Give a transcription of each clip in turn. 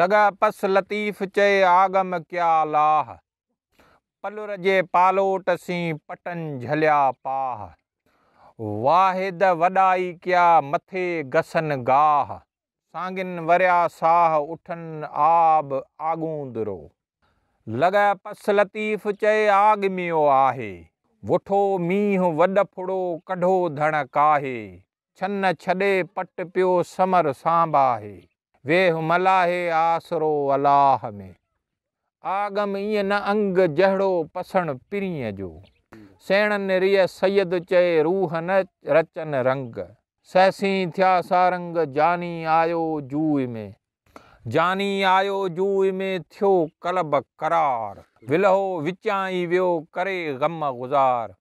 लगा पस लतीफ़ चय आगम क्या लाह पलुर पालोट सीं पटन झलिया पाह वाहिद वॾाई क्या मथे गसन गाह सांगिन वरिया साह उठन आब आगूंदरो लॻ पस लतीफ़ चए आगमियो आहे वुठो मींहुं वॾफुड़ो कढो धण काहे छन छॾे पट पियो समर सांबाहे वेह मलाहे आसरो अलाह में आगम ईअं न अंग जहिड़ो पसण पीरीअ जो सेणनि रिय सय चए रूह न रचन रंग सहसी थिया सारंग जानी आयो जू में जानी आयो जू में थियो कलब करार विलहो विचाई वियो करे ग़म गुज़ार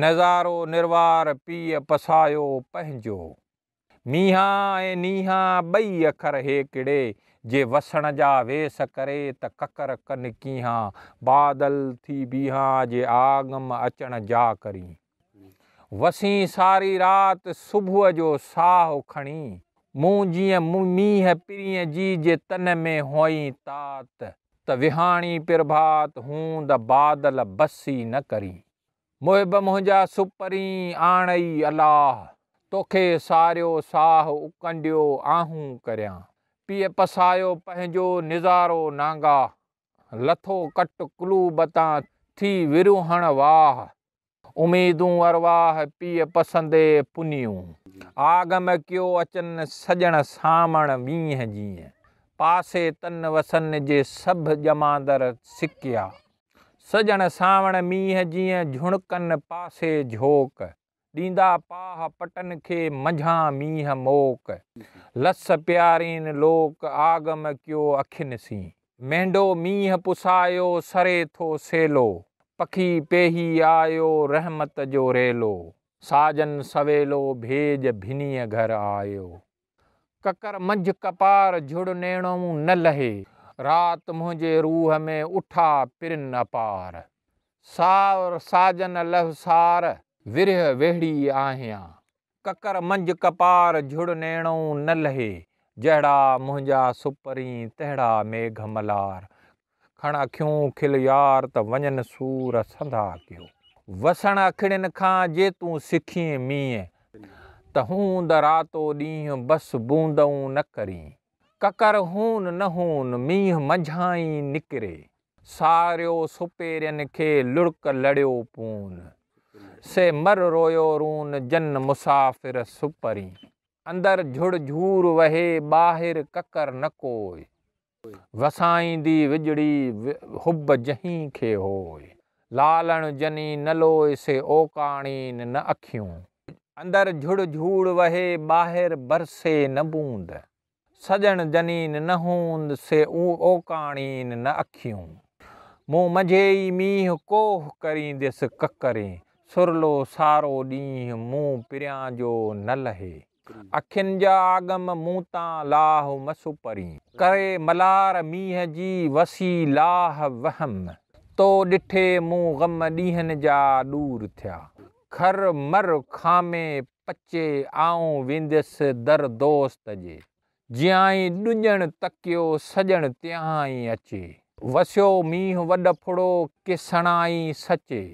नज़ारो निर्वार पीअ पसायो पंहिंजो मीहा ऐं नीहा ॿई अखर हे किड़े जे वसण जा वेस करे त ककर कन कीहा बादल थी बीहा जे आगम अचण जा करी वसी सारी राति सुबुह जो साहु खणी मूं जीअं मींहं पीरी जी जे तन में हो तात त विहाणी प्रभात पिर्भात बादल बसी न करी मोहिब मुंहिंजा सुपरी आणई अलाह तोखे सारियो साह उकंडियो आहूं करिया पीउ पसायो पंहिंजो निज़ारो नांगा लथो कट कुलूबतां थी विरुहण वाह उमेदूं अरवाह पीउ पसंदे पुनियूं आगम कयो अचनि सॼण सामण मींहं जीअ पासे तन वसन जे सभु जमांदर सिकिया सॼण सावण मींहं जीअं झुणकनि पासे झोक ॾींदा पाह पटनि खे मंझां मीह मोक लस प्यारीन लोक आगम सी प्यारोक में पुसायो सरे थो सेलो पखी पेही आयो रहमत जो रेलो साजन सवेलो भेज भिनीअ घर आयो ककर मंझ कपार झुड़ नेणो न लहे राति मुंहिंजे रूह में उठा पिरन अपार सार साजन लहसार विरह वेहड़ी आहियां ककर मंझि कपार झुड़ नेणो न लहे जहिड़ा मुंहिंजा सुपरी तहिड़ा मेघ मलार खण अखियूं खिलयार त वञनि सूर संदा कयो वसण अखिड़ियुनि खां जे तूं सिखी मींहं त हूंद रातो ॾींहुं बसि बूंदऊं न करी ककर हून न हून मींहुं मंझाई निकिरे सारियो सुपेरियनि खे लुड़क लड़ियो पून से मर रोयो रून जन मुसाफ़िर सुपरी अंदर झुड़ झूर वहे बाहिर ककर न कोइ वसाईंदी विजड़ी हुब जहीं ज लालण जनीन न लोए से ओकाणीन न अखियूं अंदर झुड़ झूड़ वहे बाहिर बरसे न बूंद सजन जनीन न हूंद से न उकाणीन मूं मझे ई मींहं कोह करींदसि ककरी सुरलो सारो ॾींहुं मूं प्रियां जो न लहे अखियुनि जा आगम मूं तां लाह मसु परी करे मलार मींह जी वसी लाह वहम तो ॾिठे ॾींहनि जा दूर थिया खर मर खामे पचे आऊं वेंदसि दर दोस्त जे जियाई ॾुॼण तकियो सॼणु तियाई अचे वसियो मींहुं वॾ फुड़ो के सणाई सचे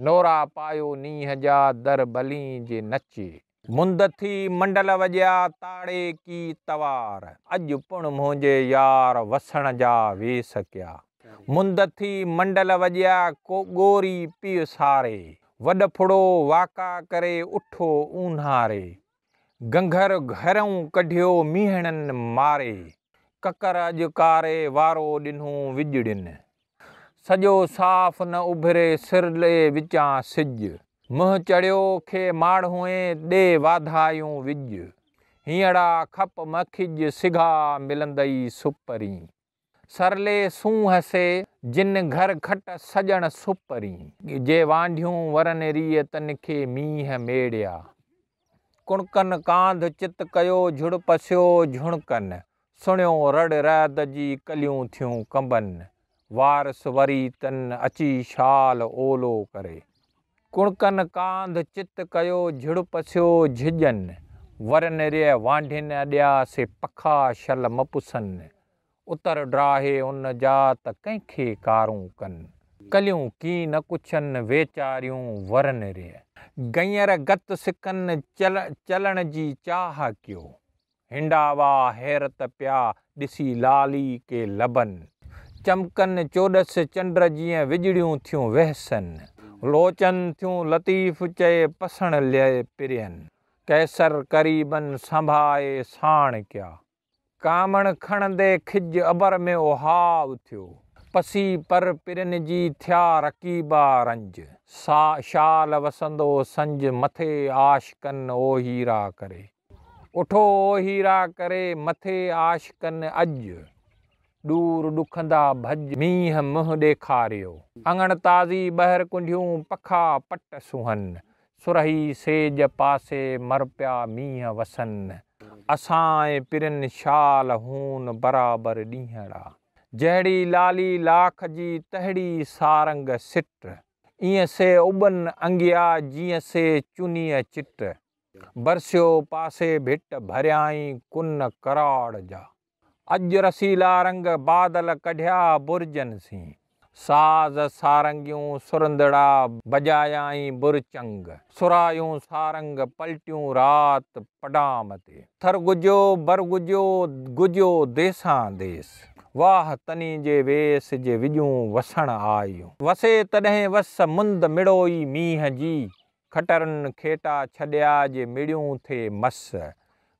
नोरा पायो नीह जा दर बली जे नचे मुंद थी मंडल वॼिया ताड़े की तवार अज पुण मुझे यार वसण जा वेस कया मुंद थी मंडल वॼिया को गोरी पी सारे वड फुड़ो वाका करे उठो उन्हारे घघर घरों कढियो मीहणन मारे ककर अज कारे वारो ॾिनो विजड़िन सॼो साफ़ न उभिरे सिरले विचां सिॼ मुंहुं चढ़ियो खे माणूएं ॾे वाधायूं विज हींअर खप मखिज सिघा मिलंदई सुपरी सरले सूंह से जिन घर खट सजण सुपरी जे वांढियूं वरनि रीअ तन खे मींह मेड़िया कुणकन कांध चित कयो झुड़ पसियो झुणकन सुणियो रड़ रह जी कलियूं थियूं कंबनि वारस वरी तन अची शाल ओलो करे कुणकनि कांध चित कयो झिड़ पसियो झिजनि वरन रे वांढिन अड्या से पखा शल मपुसन उतर ड्राहे उन जा त कंहिंखे कारूं कलियूं की न कुझनि वेचारियूं वरन रे गंयर गत सिकन चल चलण जी चाह कयो हिंडावा हैरत पिया ॾिसी लाली के लबन चमकनि चोॾसि चंड जीअं विझड़ियूं थियूं वेहसनि लोचनि थियूं लतीफ़ चए पसण लय पिरनि कैसर करीबनि संभाए साण कया कामण खणंदे खिज अबर में ओहाव थियो पसी पर पिरन जी थिया रकीबा रंज सा शाल वसंदो संज मथे आशकन ओ हीरा करे उठो ओ हीरा करे मथे आशकन कनि अॼु दूर डुखंदा भज मींहं मुंहं ॾेखारियो अंगण ताज़ी ॿहर कुंडियूं पखा पट सुहनि सुरही सेज पासे मर पिया मींहं वसनि असांए पिरनि शाल हून बराबरि ॾींहरा जहिड़ी लाली लाख जी तहिड़ी सारंग सिट ईअं से उबन अंगिया जीअं से चुनीअ चिट बरसियो पासे भिट भरियाई कुन कराड़ जा अज रसीला रंग बादल कढिया बुर्जनि सी साज़ सारंगियूं सुरंदड़ा बजायाई बुरचंग सुरायूं सारंग पलटियूं राति वाह तनी जे वेस जे विजूं वसण आयूं वसे तॾहिं वस मुंद मिड़ोई मींहं जी खटरनि खेटा छॾिया जे मिड़ियूं थे मस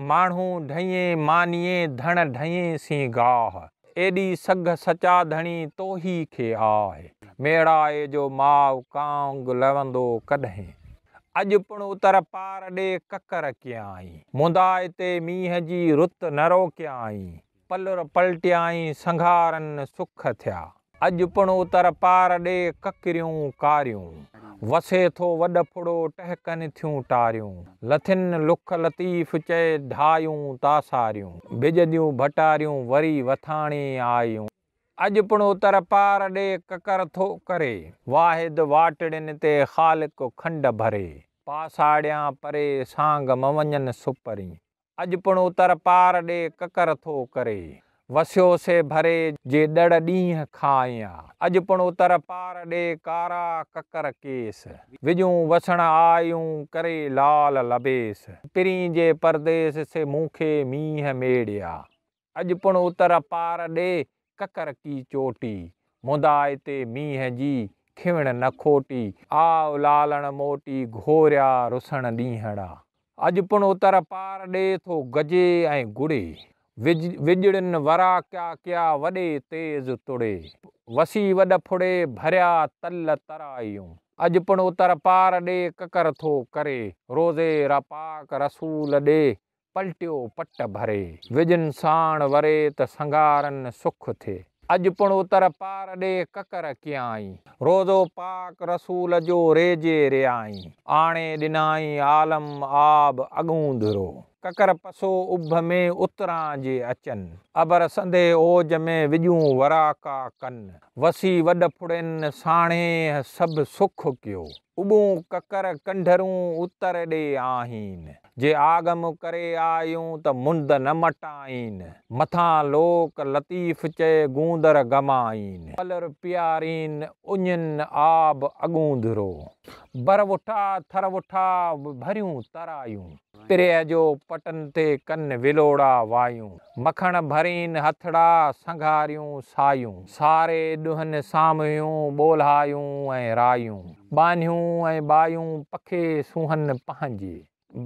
माण्हू सी गाही सघा धणी तोही खे अॼु उतर पार ॾे ककर कयाई ते मींहं जी रुत न रोकियाई पलर पलटियई संगारनि सुख थिया अॼु पुण उतर पार ॾे ककरियूं कारियूं वसे थो वॾ फुड़ो टहकनि थियूं टारियूं लथिन लुख लतीफ़ चए धायूं तासारियूं बिजदियूं भटारियूं वरी वथाणी आयूं अॼु तर पार ॾे ककर थो करे वाहिद वाटिनि ते ख़ालिक खंड भरे पासाड़ियां परे सांग मञनि सुपरी अॼु पुणो तर पार ॾे ककर थो करे वसियो से भरे जे दड़ डी खाया अज पण उतर पार दे कारा ककर केस विजु वसण आयूं करे लाल लबेस प्रिं जे परदेस से मुखे मीह मेड़िया अज पण उतर पार दे ककर की चोटी मुदाए ते मीह जी खिवण न खोटी आ लालण मोटी घोरिया रुसण डीहड़ा अज पण उतर पार दे थो गजे ए गुड़े विझ विझड़िन वरा क्या क्या वॾे ते अॼु पुण उतर पार ॾे ककर थो करे रोज़े रसूल ॾे पलटियो पट भरे विजनि साण वरे त संगारनि सुखु थिए अॼु पुण उतर पार ॾे ककर कयाई रोज़ो पाक रसूल जो रेजे रे आणे ॾिनाई आलम आब अॻूं ककर पसो उभ में उतरां जे अचनि अबर संदे ओज में विजू वराका कन, कनि वसी वॾ फुड़नि साणे सभु सुख कयो उबूं ककर कंढरूं उतर ॾे आई जे आगम करे आयूं त मुंद न मटाइन मथां लोक लतीफ़ चए गूंदर गमाइन कलर पियारीन उञन आब अगूंदरो बर वुठा थर वुठा भरियूं तरायूं पिरे जो पटन ते कन विलोड़ा वायूं मखण भरीन हथड़ा संघारियूं सायूं सारे ॾुहनि सामियूं ॿोलायूं ऐं रायूं बानियूं ऐं बायूं पखे सूहनि पंहिंजे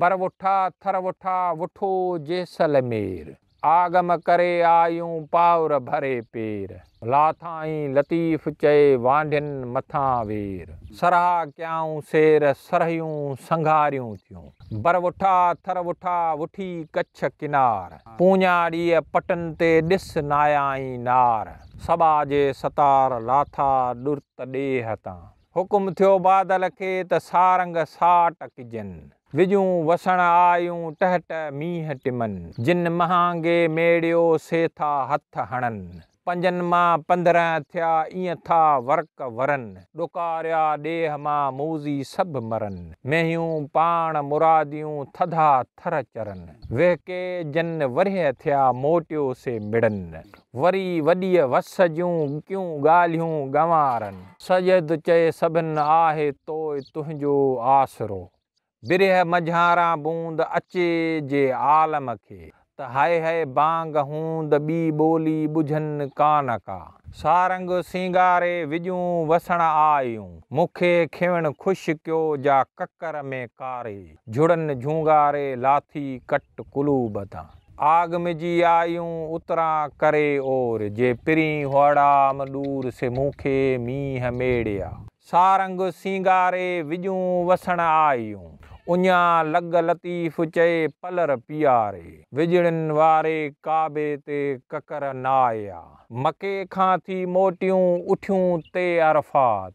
बर वुठा थर वुठा वुठो जैसलमेर आगम करे आयूं पावर भरे पेर लाथाई लतीफ़ चए वांडिन मथां वेर सराह कयाऊं सेर सरहियूं संघारियूं थियूं बर वुठा वुठी कच्छ किनार पूञा ॾींहं ते ॾिस नायाई नार सबा जे सतार लाथा ॾुर्त ॾेह तां हुकुम थियो बादल खे त सारंग सा किजनि विझूं वसण आयूं टहट मींहं टिमनि जिन महांगे मेड़ियो से था हथु हणनि पंजनि मां पंद्रहं थिया ईअं था वर्क वरनि मां मूज़ी सभु मरनिदियूं थधा थर चरनि थिया मोटियो से बिनि वरी वॾीअ वस जूं ॻाल्हियूं गवारनि सजद चए सभिनि आहे तो तुंहिंजो आसिरो बिरह मझारा बूंद अचे जे आलम खे हाय है बांग हूं दबी ॿोली ॿुझनि कान का सारंग सिंगारे विजूं वसण आयूं मूंखे खिण ख़ुशि कयो जा ककर में कारे झुड़नि झूंगारे लाथी कट कुलूब तां आग मिजी आयूं उतरा करे ओर जे पिरी हुअड़ाम दूर से मूंखे मींहं मेड़िया सारंग सिंगारे विजूं वसण आयूं उञा लॻ लतीफ़ चए पलर पीआरे विझड़ियुनि वारे काबे ते ककर नाया मके खां थी मोटियूं उठियूं ते अरफ़ात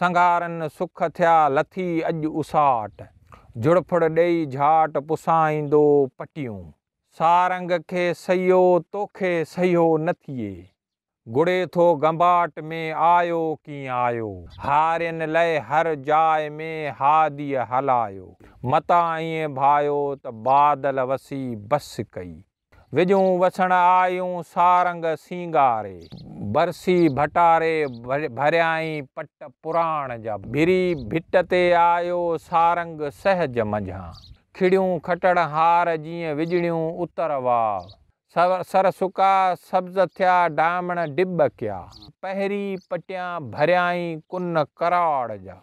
संगारनि सुख थिया लथी अॼु उसाट झुड़फुड़ ॾेई झाट पुसाईंदो पटियूं सारंग खे सयो तोखे सयो न थिए घुड़े थो गंबाट में आयो कीअं आहियो हारियनि हर जाइ में हादीअ हलायो मता ईअं भायो त बादल वसी बस कई विजूं वसण आयूं सारंग सींगारे बरसी भटारे भरियाई पट पुराण जा भिरी भिट ते आयो सारंग सहज मझा खिड़ियूं खटड़ हार जी विजड़ियूं उतर वाव सर सुका सब्ज़ थिया डामण डिब क्या पहरी पटियां भरियाई कुन कराड़ जा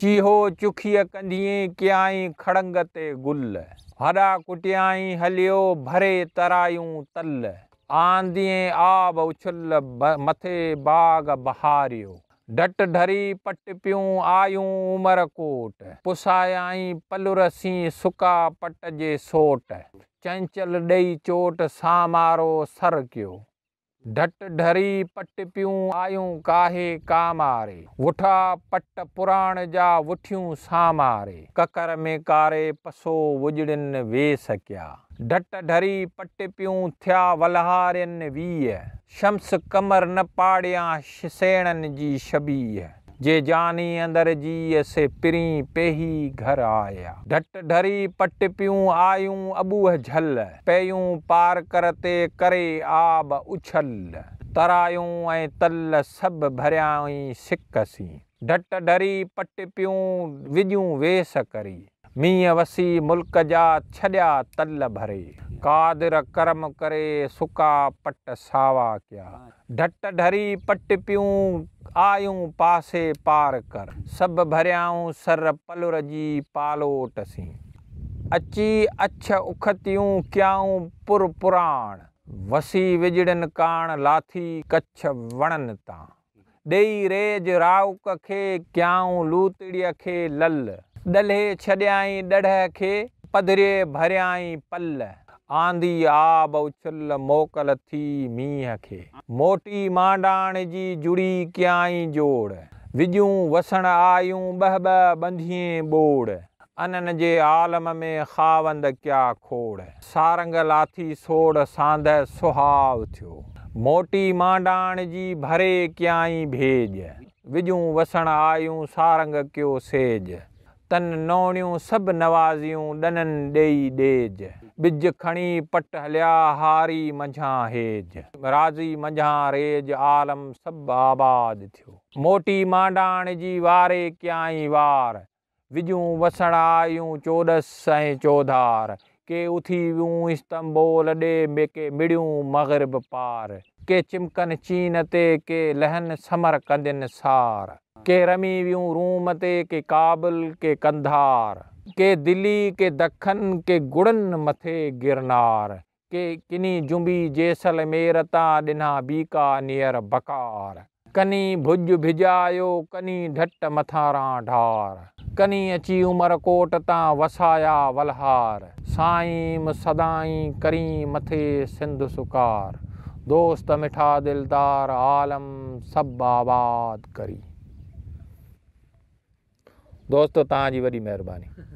चीहो चुखीअ कंदीअं कयाई खड़ंग ते गुल हॾा कुटियाई हलियो भरे तरायूं तल आंदीअ आब उछल ब मथे बाग बहारियो डट ढरी पट पियूं आयूं उमिरि कोट पुसायाई पलुर सी सुका पट जे सोट चंचल ॾेई चोट सामारो सर कयो ढट ढरी पट पियूं आयूं काहे काम आरे वुठा पट पुराण जा वुठियूं सामारे ककर में कारे पसो वुजड़िन वे सकिया ढट ढरी पट पियूं थिया वलहारिन वीह शम्स कमर न पाड़िया सिसेणनि जी शबीह जे जानी अंदर जी से प्री पेही घर आया ढट ढरी पट पियूं आयूं अबूह झल पयूं पार करते करे आब उछल तरायूं ऐं तल सभु भरियाई सिकसी ढट ढरी पट पियूं विजूं वेस करी मींहं वसी मुल्क जा छॾिया तल भरे कादिर कर्म करे सुका पट सावा कया ढट ढरी पट पियूं आयूं पासे पार कर सब भरियाऊं सर पलुर जी पालोट सीं अची अछ उखतियूं कयाऊं पुर पुराण वसी विजड़नि काण लाथी कच्छ वणन तां ॾेई रेज राउक खे कयाऊं लूतड़ीअ खे लल ॾल्हे छॾियाई ॾढ खे पधरे भरियाई पल आंदी आब उछल मोकल थी मीह खे मोटी मडाण जी जुड़ी क्याई जोड़ विजूं वसण आयूं आलम में खावंद क्या खोड़ सारंग लाथी सोड़ सांद सुहाव थियो मोटी मडाण जी भरे क्याई भेज विजूं वसण आयूं सारंग कयो सेज तन ॾेज बिज खणी पट हलिया हारी आबाद थियो मोटी मांडाण जी वारे वसण आयूं चोॾस ऐं चोधार के उथी वियूं मिड़ियूं मगरब पार के चिमकनि चीन ते के लहनि समर कंदिन सार के रमी व्यू रूमते के काबल के कंधार के दिल्ली के दखन के गुड़न मथे गिरनार के किनी जुम्बी जैसलमेर मेरता दिना बीका नियर बकार कनी भुज भिजायो कनी ढट मथारा ढार कनी अची कोट ता वसाया वलहार साईम सदाई करी मथे सिंध सुकार दोस्त मिठा दिलदार आलम सब आबाद करी दोस्तो तव्हांजी वॾी महिरबानी